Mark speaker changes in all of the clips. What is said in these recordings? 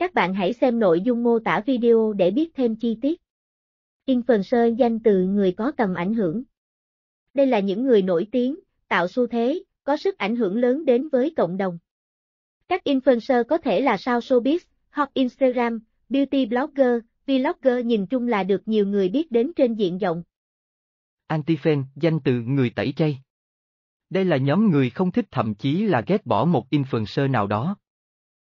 Speaker 1: Các bạn hãy xem nội dung mô tả video để biết thêm chi tiết. Influencer danh từ người có tầm ảnh hưởng. Đây là những người nổi tiếng, tạo xu thế, có sức ảnh hưởng lớn đến với cộng đồng. Các influencer có thể là sao showbiz, hoặc Instagram, beauty blogger, vlogger nhìn chung là được nhiều người biết đến trên diện rộng.
Speaker 2: Anti-fan, danh từ người tẩy chay. Đây là nhóm người không thích thậm chí là ghét bỏ một influencer nào đó.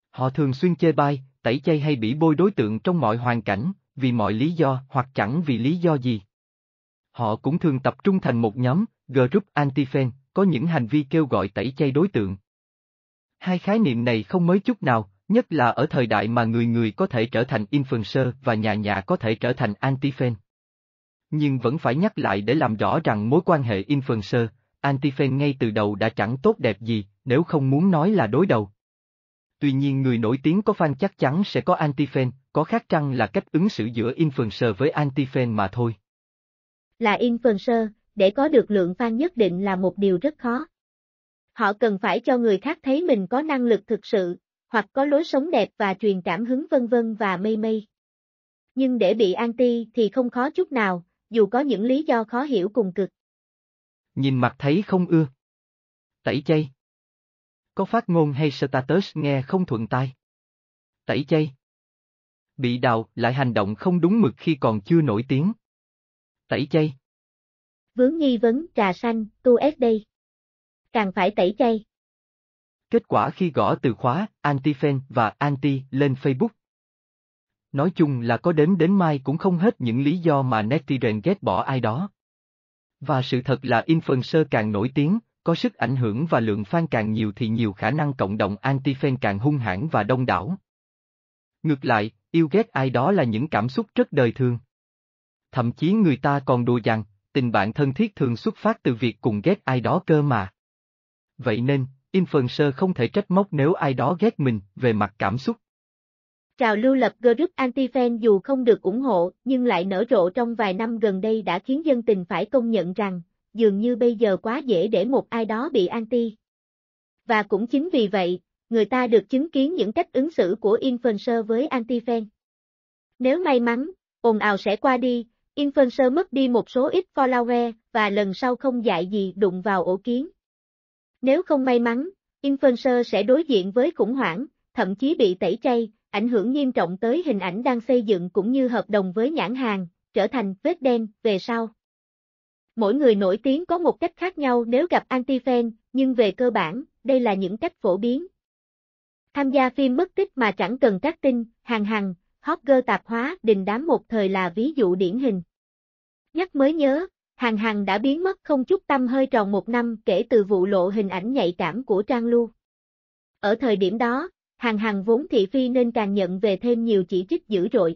Speaker 2: Họ thường xuyên chê bai, tẩy chay hay bị bôi đối tượng trong mọi hoàn cảnh, vì mọi lý do hoặc chẳng vì lý do gì. Họ cũng thường tập trung thành một nhóm, group anti-fan, có những hành vi kêu gọi tẩy chay đối tượng. Hai khái niệm này không mới chút nào, nhất là ở thời đại mà người người có thể trở thành influencer và nhà nhà có thể trở thành anti-fan. Nhưng vẫn phải nhắc lại để làm rõ rằng mối quan hệ influencer, anti-fan ngay từ đầu đã chẳng tốt đẹp gì, nếu không muốn nói là đối đầu. Tuy nhiên người nổi tiếng có fan chắc chắn sẽ có anti-fan, có khác chăng là cách ứng xử giữa influencer với anti-fan mà thôi.
Speaker 1: Là influencer, để có được lượng fan nhất định là một điều rất khó. Họ cần phải cho người khác thấy mình có năng lực thực sự, hoặc có lối sống đẹp và truyền cảm hứng vân vân và mây mây. Nhưng để bị anti thì không khó chút nào, dù có những lý do khó hiểu cùng cực.
Speaker 2: Nhìn mặt thấy không ưa. Tẩy chay. Có phát ngôn hay status nghe không thuận tai. Tẩy chay. Bị đào lại hành động không đúng mực khi còn chưa nổi tiếng. Tẩy chay.
Speaker 1: Vướng nghi vấn trà xanh, tu ép đây. Càng phải tẩy chay.
Speaker 2: Kết quả khi gõ từ khóa anti-fan và anti lên Facebook. Nói chung là có đến đến mai cũng không hết những lý do mà netizen ghét bỏ ai đó. Và sự thật là influencer càng nổi tiếng, có sức ảnh hưởng và lượng fan càng nhiều thì nhiều khả năng cộng đồng anti-fan càng hung hãn và đông đảo. Ngược lại, yêu ghét ai đó là những cảm xúc rất đời thường. Thậm chí người ta còn đùa rằng, tình bạn thân thiết thường xuất phát từ việc cùng ghét ai đó cơ mà. Vậy nên, influencer không thể trách móc nếu ai đó ghét mình về mặt cảm xúc.
Speaker 1: Trào lưu lập group anti-fan dù không được ủng hộ nhưng lại nở rộ trong vài năm gần đây đã khiến dân tình phải công nhận rằng dường như bây giờ quá dễ để một ai đó bị anti. Và cũng chính vì vậy, người ta được chứng kiến những cách ứng xử của influencer với anti-fan. Nếu may mắn, ồn ào sẽ qua đi, influencer mất đi một số ít follower và lần sau không dạy gì đụng vào ổ kiến. Nếu không may mắn, influencer sẽ đối diện với khủng hoảng, thậm chí bị tẩy chay, ảnh hưởng nghiêm trọng tới hình ảnh đang xây dựng cũng như hợp đồng với nhãn hàng, trở thành vết đen về sau. Mỗi người nổi tiếng có một cách khác nhau nếu gặp anti-fan, nhưng về cơ bản, đây là những cách phổ biến. Tham gia phim mất tích mà chẳng cần các tin, hàng hàng, hot girl tạp hóa đình đám một thời là ví dụ điển hình. Nhắc mới nhớ, hàng hàng đã biến mất không chút tâm hơi tròn một năm kể từ vụ lộ hình ảnh nhạy cảm của Trang Lu. Ở thời điểm đó, hàng hàng vốn thị phi nên càng nhận về thêm nhiều chỉ trích dữ dội.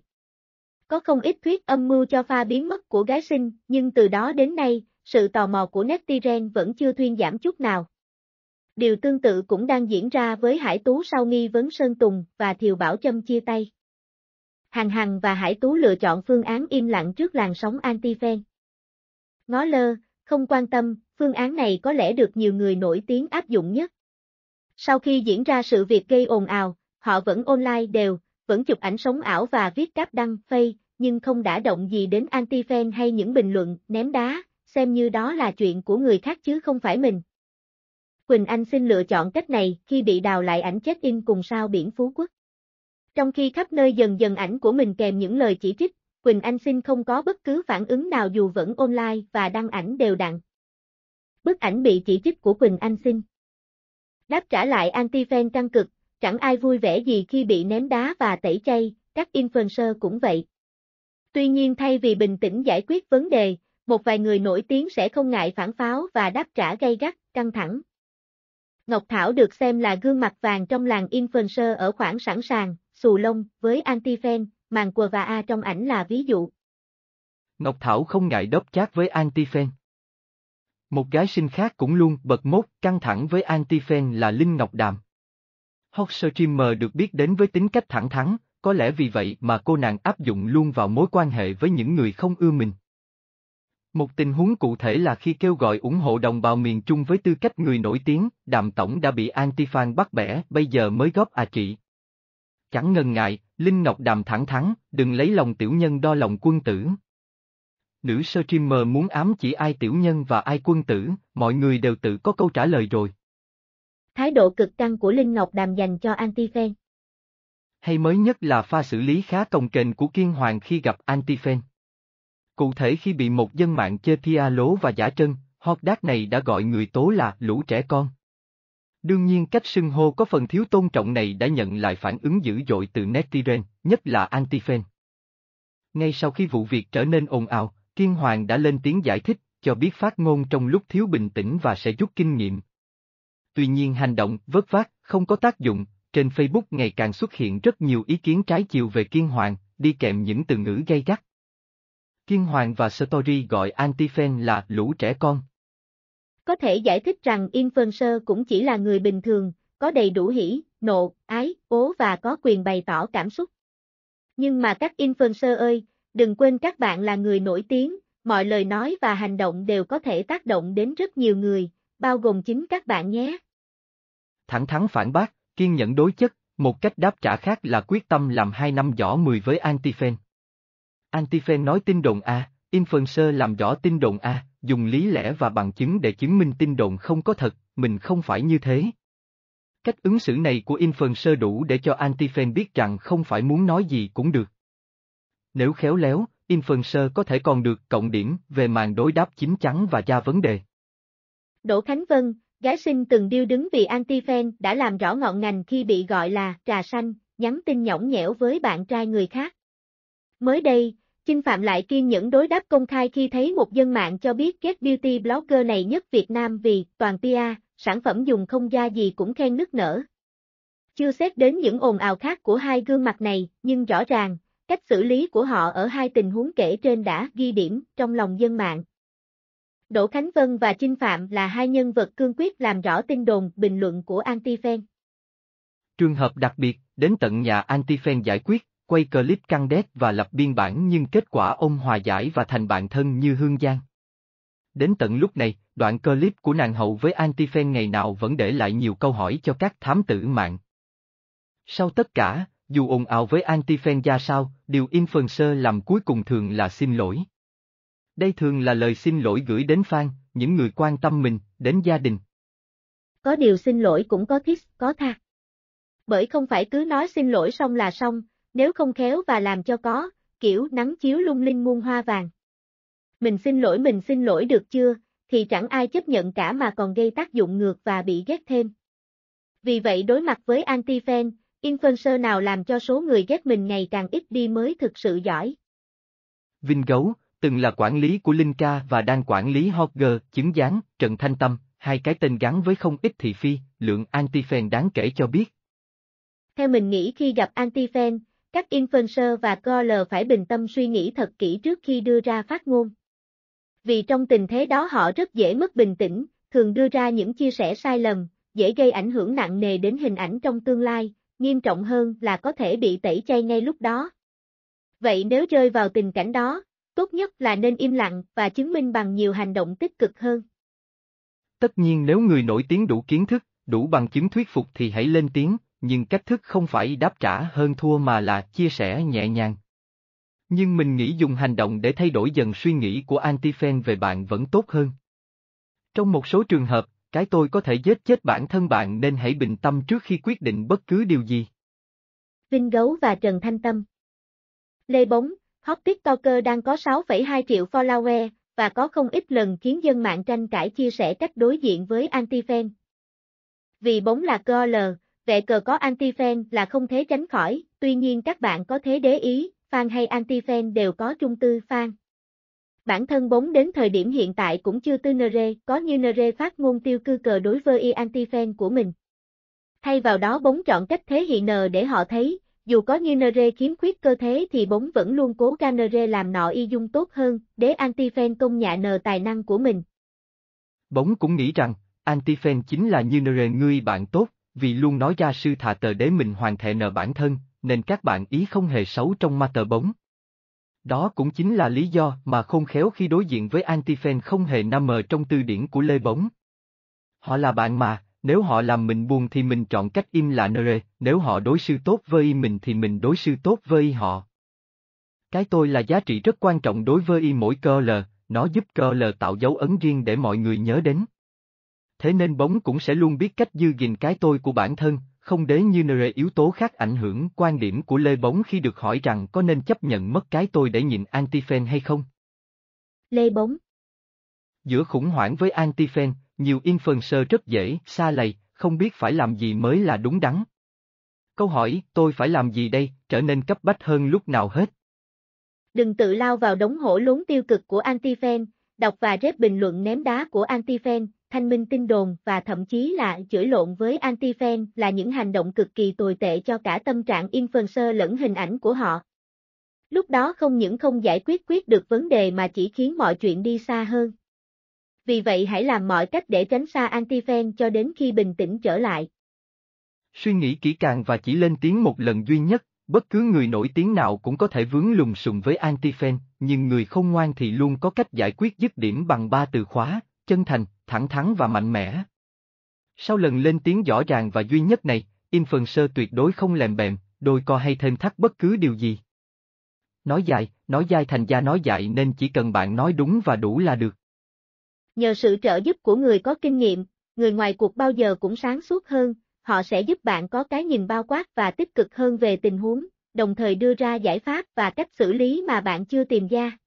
Speaker 1: Có không ít thuyết âm mưu cho pha biến mất của gái sinh, nhưng từ đó đến nay, sự tò mò của Neptiren vẫn chưa thuyên giảm chút nào. Điều tương tự cũng đang diễn ra với Hải Tú sau nghi vấn Sơn Tùng và Thiều Bảo Châm chia tay. Hằng Hằng và Hải Tú lựa chọn phương án im lặng trước làn sóng anti-fan. Ngó lơ, không quan tâm, phương án này có lẽ được nhiều người nổi tiếng áp dụng nhất. Sau khi diễn ra sự việc gây ồn ào, họ vẫn online đều, vẫn chụp ảnh sống ảo và viết cáp đăng, phây, nhưng không đã động gì đến anti-fan hay những bình luận, ném đá, xem như đó là chuyện của người khác chứ không phải mình. Quỳnh Anh xin lựa chọn cách này khi bị đào lại ảnh chết in cùng sao biển Phú Quốc. Trong khi khắp nơi dần dần ảnh của mình kèm những lời chỉ trích, Quỳnh Anh xin không có bất cứ phản ứng nào dù vẫn online và đăng ảnh đều đặn. Bức ảnh bị chỉ trích của Quỳnh Anh xin. Đáp trả lại anti-fan căng cực, Chẳng ai vui vẻ gì khi bị ném đá và tẩy chay, các influencer cũng vậy. Tuy nhiên thay vì bình tĩnh giải quyết vấn đề, một vài người nổi tiếng sẽ không ngại phản pháo và đáp trả gay gắt, căng thẳng. Ngọc Thảo được xem là gương mặt vàng trong làng influencer ở khoảng sẵn sàng, xù lông, với anti-fan, màn quờ và A trong ảnh là ví dụ.
Speaker 2: Ngọc Thảo không ngại đốc chát với anti-fan. Một gái sinh khác cũng luôn bật mốt căng thẳng với anti-fan là Linh Ngọc Đàm. House Trimmer được biết đến với tính cách thẳng thắn, có lẽ vì vậy mà cô nàng áp dụng luôn vào mối quan hệ với những người không ưa mình. Một tình huống cụ thể là khi kêu gọi ủng hộ đồng bào miền Trung với tư cách người nổi tiếng, Đàm Tổng đã bị Antifan bắt bẻ, bây giờ mới góp à chị? Chẳng ngần ngại, Linh Ngọc Đàm thẳng thắn, đừng lấy lòng tiểu nhân đo lòng quân tử. Nữ streamer muốn ám chỉ ai tiểu nhân và ai quân tử, mọi người đều tự có câu trả lời rồi.
Speaker 1: Thái độ cực căng của Linh Ngọc Đàm dành cho Antifen. Hay
Speaker 2: mới nhất là pha xử lý khá công kềnh của Kiên Hoàng khi gặp Antifen. Cụ thể khi bị một dân mạng chê Pia lố và giả trân, hot đát này đã gọi người tố là lũ trẻ con. Đương nhiên cách xưng hô có phần thiếu tôn trọng này đã nhận lại phản ứng dữ dội từ Netizen, nhất là Antifen. Ngay sau khi vụ việc trở nên ồn ào, Kiên Hoàng đã lên tiếng giải thích, cho biết phát ngôn trong lúc thiếu bình tĩnh và sẽ rút kinh nghiệm, tuy nhiên hành động vớt vát không có tác dụng, trên Facebook ngày càng xuất hiện rất nhiều ý kiến trái chiều về Kiên Hoàng, đi kèm những từ ngữ gay gắt. Kiên Hoàng và Story gọi anti-fan là lũ trẻ con.
Speaker 1: Có thể giải thích rằng influencer cũng chỉ là người bình thường, có đầy đủ hỉ, nộ, ái, ố và có quyền bày tỏ cảm xúc. Nhưng mà các influencer ơi, đừng quên các bạn là người nổi tiếng, mọi lời nói và hành động đều có thể tác động đến rất nhiều người, bao gồm chính các bạn nhé
Speaker 2: thẳng thắn phản bác, kiên nhẫn đối chất, một cách đáp trả khác là quyết tâm làm hai năm rõ mười với Antifen. Antifen nói tin đồn A, Inferser làm rõ tin đồn A, dùng lý lẽ và bằng chứng để chứng minh tin đồn không có thật, mình không phải như thế. Cách ứng xử này của Inferser đủ để cho Antifen biết rằng không phải muốn nói gì cũng được. Nếu khéo léo, Inferser có thể còn được cộng điểm về màn đối đáp chính chắn và ra vấn đề.
Speaker 1: Đỗ Khánh Vân, Gái sinh từng điêu đứng vì anti-fan đã làm rõ ngọn ngành khi bị gọi là trà xanh, nhắn tin nhõng nhẽo với bạn trai người khác. Mới đây, Chinh Phạm lại kiên nhẫn đối đáp công khai khi thấy một dân mạng cho biết Get Beauty Blogger này nhất Việt Nam vì toàn PR, sản phẩm dùng không da gì cũng khen nức nở. Chưa xét đến những ồn ào khác của hai gương mặt này, nhưng rõ ràng, cách xử lý của họ ở hai tình huống kể trên đã ghi điểm trong lòng dân mạng. Đỗ Khánh Vân và Trinh Phạm là hai nhân vật cương quyết làm rõ tin đồn bình luận của Antifen.
Speaker 2: Trường hợp đặc biệt, đến tận nhà Antifen giải quyết, quay clip căng đét và lập biên bản nhưng kết quả ông hòa giải và thành bạn thân như hương giang. Đến tận lúc này, đoạn clip của nàng hậu với Antifen ngày nào vẫn để lại nhiều câu hỏi cho các thám tử mạng. Sau tất cả, dù ồn ào với Antifen ra sao, điều Infernsơ làm cuối cùng thường là xin lỗi. Đây thường là lời xin lỗi gửi đến fan, những người quan tâm mình, đến gia đình.
Speaker 1: Có điều xin lỗi cũng có kiss, có tha. Bởi không phải cứ nói xin lỗi xong là xong, nếu không khéo và làm cho có, kiểu nắng chiếu lung linh muôn hoa vàng. Mình xin lỗi mình xin lỗi được chưa, thì chẳng ai chấp nhận cả mà còn gây tác dụng ngược và bị ghét thêm. Vì vậy đối mặt với anti-fan, influencer nào làm cho số người ghét mình ngày càng ít đi mới thực sự giỏi.
Speaker 2: Vinh Gấu, từng là quản lý của Linh Ca và đang quản lý Hogger, Chứng Gián, Trần Thanh Tâm, hai cái tên gắn với không ít thị phi, lượng anti-fan đáng kể cho biết.
Speaker 1: Theo mình nghĩ khi gặp anti-fan, các influencer và caller phải bình tâm suy nghĩ thật kỹ trước khi đưa ra phát ngôn. Vì trong tình thế đó họ rất dễ mất bình tĩnh, thường đưa ra những chia sẻ sai lầm, dễ gây ảnh hưởng nặng nề đến hình ảnh trong tương lai, nghiêm trọng hơn là có thể bị tẩy chay ngay lúc đó. Vậy nếu rơi vào tình cảnh đó, tốt nhất là nên im lặng và chứng minh bằng nhiều hành động tích cực hơn.
Speaker 2: Tất nhiên nếu người nổi tiếng đủ kiến thức, đủ bằng chứng thuyết phục thì hãy lên tiếng, nhưng cách thức không phải đáp trả hơn thua mà là chia sẻ nhẹ nhàng. Nhưng mình nghĩ dùng hành động để thay đổi dần suy nghĩ của Antifen về bạn vẫn tốt hơn. Trong một số trường hợp, cái tôi có thể giết chết bản thân bạn nên hãy bình tâm trước khi quyết định bất cứ điều gì.
Speaker 1: Vinh Gấu và Trần Thanh Tâm Lê Bóng, Hot TikToker đang có 6,2 triệu follower, và có không ít lần khiến dân mạng tranh cãi chia sẻ cách đối diện với anti-fan. Vì bóng là girl, vệ cờ có anti-fan là không thể tránh khỏi, tuy nhiên các bạn có thể để ý, fan hay anti-fan đều có trung tư fan. Bản thân bóng đến thời điểm hiện tại cũng chưa tư nere, có như nere phát ngôn tiêu cư cờ đối với anti-fan của mình. Thay vào đó bóng chọn cách thế hiện nờ để họ thấy, dù có như Ninere khiếm khuyết cơ thế thì bóng vẫn luôn cố Ganere làm nọ y dung tốt hơn, để Antifen công nhạ nờ tài năng của mình.
Speaker 2: Bóng cũng nghĩ rằng, Antifen chính là như Ninere ngươi bạn tốt, vì luôn nói ra sư thà tờ để mình hoàn thể nờ bản thân, nên các bạn ý không hề xấu trong ma tờ bóng. Đó cũng chính là lý do mà không khéo khi đối diện với Antifen không hề nam mờ trong từ điển của Lê Bóng. Họ là bạn mà, nếu họ làm mình buồn thì mình chọn cách im là nere, nếu họ đối xử tốt với mình thì mình đối xử tốt với họ. Cái tôi là giá trị rất quan trọng đối với mỗi cơ lờ, nó giúp cơ lờ tạo dấu ấn riêng để mọi người nhớ đến. Thế nên bóng cũng sẽ luôn biết cách giữ gìn cái tôi của bản thân, không để như nere yếu tố khác ảnh hưởng quan điểm của Lê Bóng khi được hỏi rằng có nên chấp nhận mất cái tôi để nhìn anti hay không. Lê Bóng Giữa khủng hoảng với anti nhiều yên phần sơ rất dễ, xa lầy, không biết phải làm gì mới là đúng đắn. Câu hỏi, tôi phải làm gì đây, trở nên cấp bách hơn lúc nào hết.
Speaker 1: Đừng tự lao vào đống hổ lốn tiêu cực của anti fan, đọc và rep bình luận ném đá của anti fan, thanh minh tin đồn và thậm chí là chửi lộn với anti fan là những hành động cực kỳ tồi tệ cho cả tâm trạng influencer lẫn hình ảnh của họ. Lúc đó không những không giải quyết quyết được vấn đề mà chỉ khiến mọi chuyện đi xa hơn vì vậy hãy làm mọi cách để tránh xa Antifen cho đến khi bình tĩnh trở lại.
Speaker 2: Suy nghĩ kỹ càng và chỉ lên tiếng một lần duy nhất, bất cứ người nổi tiếng nào cũng có thể vướng lùng sùng với Antifen, nhưng người không ngoan thì luôn có cách giải quyết dứt điểm bằng ba từ khóa, chân thành, thẳng thắn và mạnh mẽ. Sau lần lên tiếng rõ ràng và duy nhất này, Inferser tuyệt đối không lèm bèm, đôi co hay thêm thắt bất cứ điều gì. Nói dài, nói dai thành ra nói dại nên chỉ cần bạn nói đúng và đủ là được.
Speaker 1: Nhờ sự trợ giúp của người có kinh nghiệm, người ngoài cuộc bao giờ cũng sáng suốt hơn, họ sẽ giúp bạn có cái nhìn bao quát và tích cực hơn về tình huống, đồng thời đưa ra giải pháp và cách xử lý mà bạn chưa tìm ra.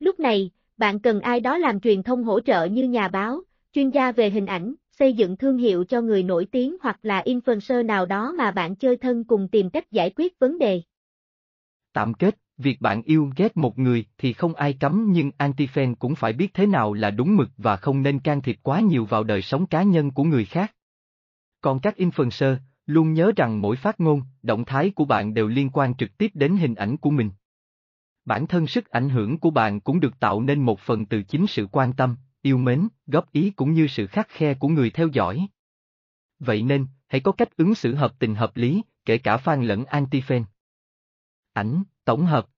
Speaker 1: Lúc này, bạn cần ai đó làm truyền thông hỗ trợ như nhà báo, chuyên gia về hình ảnh, xây dựng thương hiệu cho người nổi tiếng hoặc là influencer nào đó mà bạn chơi thân cùng tìm cách giải quyết vấn đề.
Speaker 2: Tạm kết Việc bạn yêu ghét một người thì không ai cấm nhưng anti fan cũng phải biết thế nào là đúng mực và không nên can thiệp quá nhiều vào đời sống cá nhân của người khác. Còn các influencer, luôn nhớ rằng mỗi phát ngôn, động thái của bạn đều liên quan trực tiếp đến hình ảnh của mình. Bản thân sức ảnh hưởng của bạn cũng được tạo nên một phần từ chính sự quan tâm, yêu mến, góp ý cũng như sự khắc khe của người theo dõi. Vậy nên, hãy có cách ứng xử hợp tình hợp lý, kể cả fan lẫn anti-fan. Ảnh tổng hợp,